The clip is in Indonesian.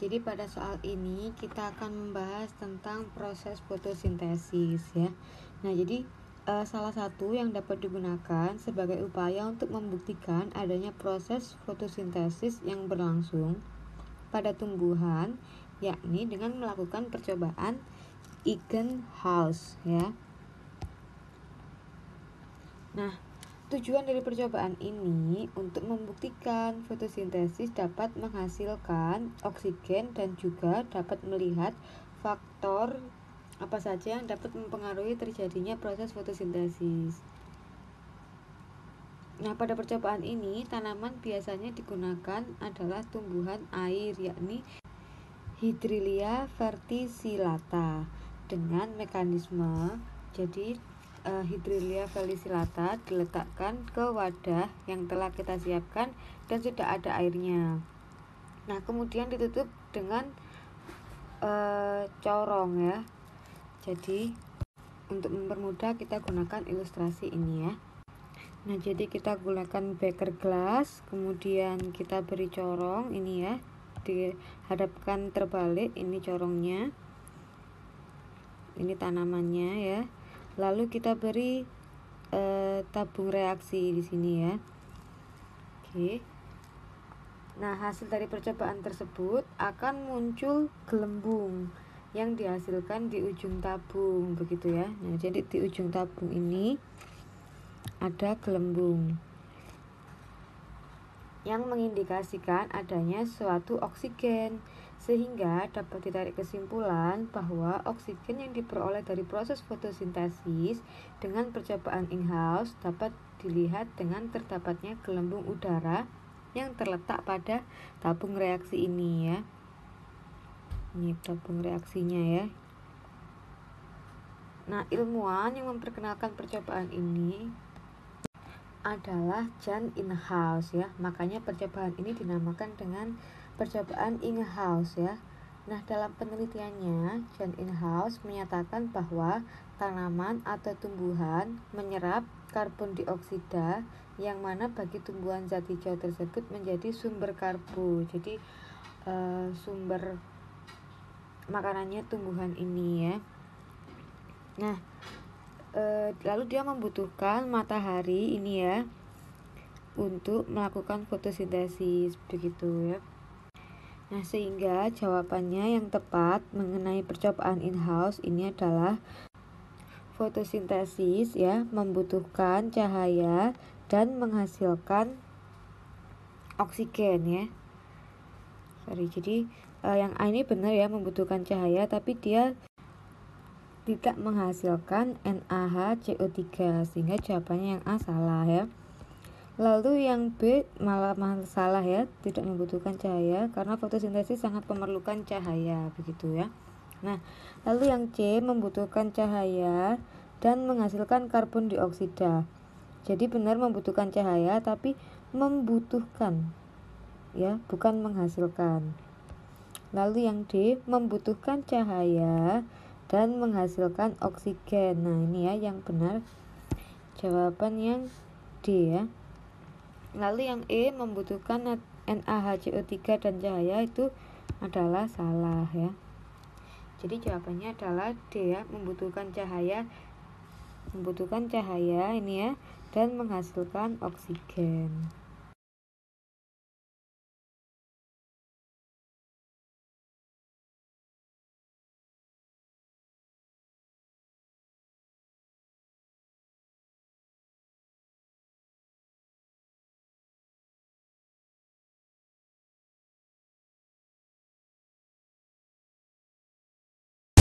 Jadi pada soal ini kita akan membahas tentang proses fotosintesis ya. Nah, jadi e, salah satu yang dapat digunakan sebagai upaya untuk membuktikan adanya proses fotosintesis yang berlangsung pada tumbuhan yakni dengan melakukan percobaan Egan ya. Nah, Tujuan dari percobaan ini untuk membuktikan fotosintesis dapat menghasilkan oksigen dan juga dapat melihat faktor apa saja yang dapat mempengaruhi terjadinya proses fotosintesis. Nah, pada percobaan ini, tanaman biasanya digunakan adalah tumbuhan air, yakni Hydrilia verticillata, dengan mekanisme jadi uh, eh, Hydrilia felicillata diletakkan ke wadah yang telah kita siapkan dan sudah ada airnya. Nah, kemudian ditutup dengan uh, corong ya. Jadi untuk mempermudah kita gunakan ilustrasi ini ya. Nah, jadi kita gunakan beker glass, kemudian kita beri corong ini ya. Dihadapkan terbalik ini corongnya. Ini tanamannya ya lalu kita beri e, tabung reaksi di sini ya oke nah hasil dari percobaan tersebut akan muncul gelembung yang dihasilkan di ujung tabung begitu ya nah jadi di ujung tabung ini ada gelembung yang mengindikasikan adanya suatu oksigen sehingga dapat ditarik kesimpulan bahwa oksigen yang diperoleh dari proses fotosintesis dengan percobaan in-house dapat dilihat dengan terdapatnya gelembung udara yang terletak pada tabung reaksi ini ya. Ini tabung reaksinya ya. Nah, ilmuwan yang memperkenalkan percobaan ini adalah Jan in-house ya. Makanya percobaan ini dinamakan dengan percobaan in-house ya. Nah, dalam penelitiannya, Jan in-house menyatakan bahwa tanaman atau tumbuhan menyerap karbon dioksida yang mana bagi tumbuhan zat hijau tersebut menjadi sumber karbo. Jadi e, sumber makanannya tumbuhan ini ya. Nah, Eh, lalu dia membutuhkan matahari ini ya untuk melakukan fotosintesis begitu ya. Nah, sehingga jawabannya yang tepat mengenai percobaan in-house ini adalah fotosintesis ya, membutuhkan cahaya dan menghasilkan oksigen ya. Sorry, jadi eh, yang A ah, ini benar ya membutuhkan cahaya tapi dia tidak menghasilkan NaHCO3 sehingga jawabannya yang A salah ya lalu yang B malah, malah salah ya tidak membutuhkan cahaya karena fotosintesis sangat memerlukan cahaya begitu ya nah lalu yang C membutuhkan cahaya dan menghasilkan karbon dioksida jadi benar membutuhkan cahaya tapi membutuhkan ya bukan menghasilkan lalu yang D membutuhkan cahaya dan menghasilkan oksigen. Nah, ini ya yang benar. Jawaban yang D ya. Lalu yang E membutuhkan NaHCO3 dan cahaya itu adalah salah ya. Jadi jawabannya adalah D ya, membutuhkan cahaya membutuhkan cahaya ini ya dan menghasilkan oksigen.